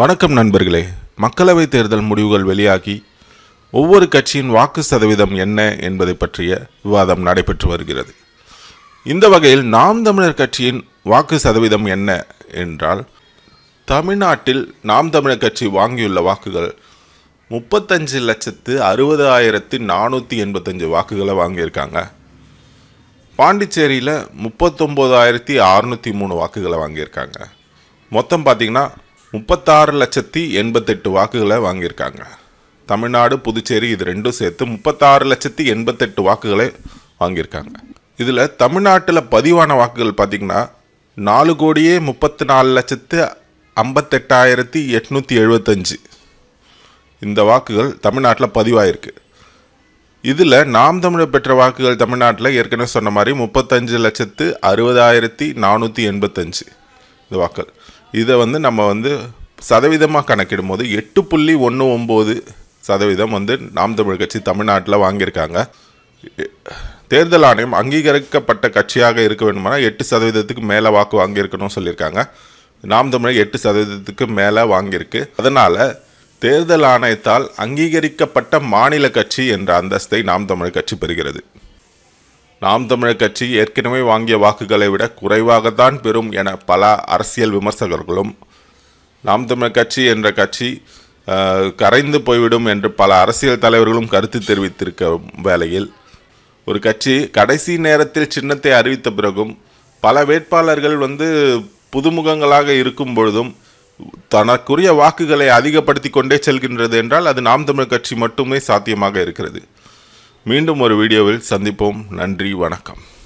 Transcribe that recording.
வணக்கம் நண்பர்களே மக்களவைத் தேர்தல் முடிவுகள் வெளியாகி ஒவ்வொரு கட்சியின் வாக்கு சதவீதம் என்ன என்பதை பற்றிய விவாதம் நடைபெற்று வருகிறது இந்த வகையில் நாம் தமிழர் கட்சியின் வாக்கு சதவீதம் என்ன என்றால் தமிழ்நாட்டில் நாம் தமிழர் கட்சி வாங்கியுள்ள வாக்குகள் முப்பத்தஞ்சு லட்சத்து அறுபது ஆயிரத்தி நானூற்றி எண்பத்தஞ்சு வாக்குகளை வாங்கியிருக்காங்க பாண்டிச்சேரியில் முப்பத்தொம்போதாயிரத்தி அறுநூற்றி மூணு வாக்குகளை வாங்கியிருக்காங்க மொத்தம் பார்த்திங்கன்னா முப்பத்தாறு லட்சத்தி எண்பத்தெட்டு வாக்குகளை வாங்கியிருக்காங்க தமிழ்நாடு புதுச்சேரி இது ரெண்டும் சேர்த்து முப்பத்தாறு லட்சத்தி எண்பத்தெட்டு வாக்குகளை வாங்கியிருக்காங்க இதில் தமிழ்நாட்டில் பதிவான வாக்குகள் பார்த்திங்கன்னா நாலு கோடியே முப்பத்தி நாலு லட்சத்து ஐம்பத்தெட்டாயிரத்தி எட்நூற்றி எழுபத்தஞ்சு இந்த வாக்குகள் தமிழ்நாட்டில் பதிவாயிருக்கு இதில் நாம் தமிழர் பெற்ற வாக்குகள் தமிழ்நாட்டில் ஏற்கனவே சொன்ன மாதிரி முப்பத்தஞ்சு லட்சத்து அறுபதாயிரத்தி நானூற்றி எண்பத்தஞ்சு இந்த வாக்குகள் இதை வந்து நம்ம வந்து சதவீதமாக கணக்கிடும் போது எட்டு புள்ளி ஒன்று ஒம்பது சதவீதம் வந்து நாம் தமிழ் கட்சி தமிழ்நாட்டில் வாங்கியிருக்காங்க தேர்தல் ஆணையம் அங்கீகரிக்கப்பட்ட கட்சியாக இருக்க வேண்டுமானால் எட்டு சதவீதத்துக்கு மேலே வாக்கு வாங்கியிருக்கணும்னு சொல்லியிருக்காங்க நாம் தமிழை எட்டு சதவீதத்துக்கு மேலே வாங்கியிருக்கு அதனால் தேர்தல் ஆணையத்தால் அங்கீகரிக்கப்பட்ட மாநில கட்சி என்ற அந்தஸ்தை நாம் தமிழர் கட்சி பெறுகிறது நாம் தமிழர் கட்சி ஏற்கனவே வாங்கிய வாக்குகளை விட குறைவாகத்தான் பெறும் என பல அரசியல் விமர்சகர்களும் நாம் தமிழர் கட்சி என்ற கட்சி கரைந்து போய்விடும் என்று பல அரசியல் தலைவர்களும் கருத்து தெரிவித்திருக்க வேளையில் ஒரு கட்சி கடைசி நேரத்தில் சின்னத்தை அறிவித்த பிறகும் பல வேட்பாளர்கள் வந்து புதுமுகங்களாக இருக்கும் பொழுதும் தனக்குரிய வாக்குகளை அதிகப்படுத்தி கொண்டே செல்கின்றது என்றால் அது நாம் தமிழர் கட்சி மட்டுமே சாத்தியமாக இருக்கிறது மீண்டும் ஒரு வீடியோவில் சந்திப்போம் நன்றி வணக்கம்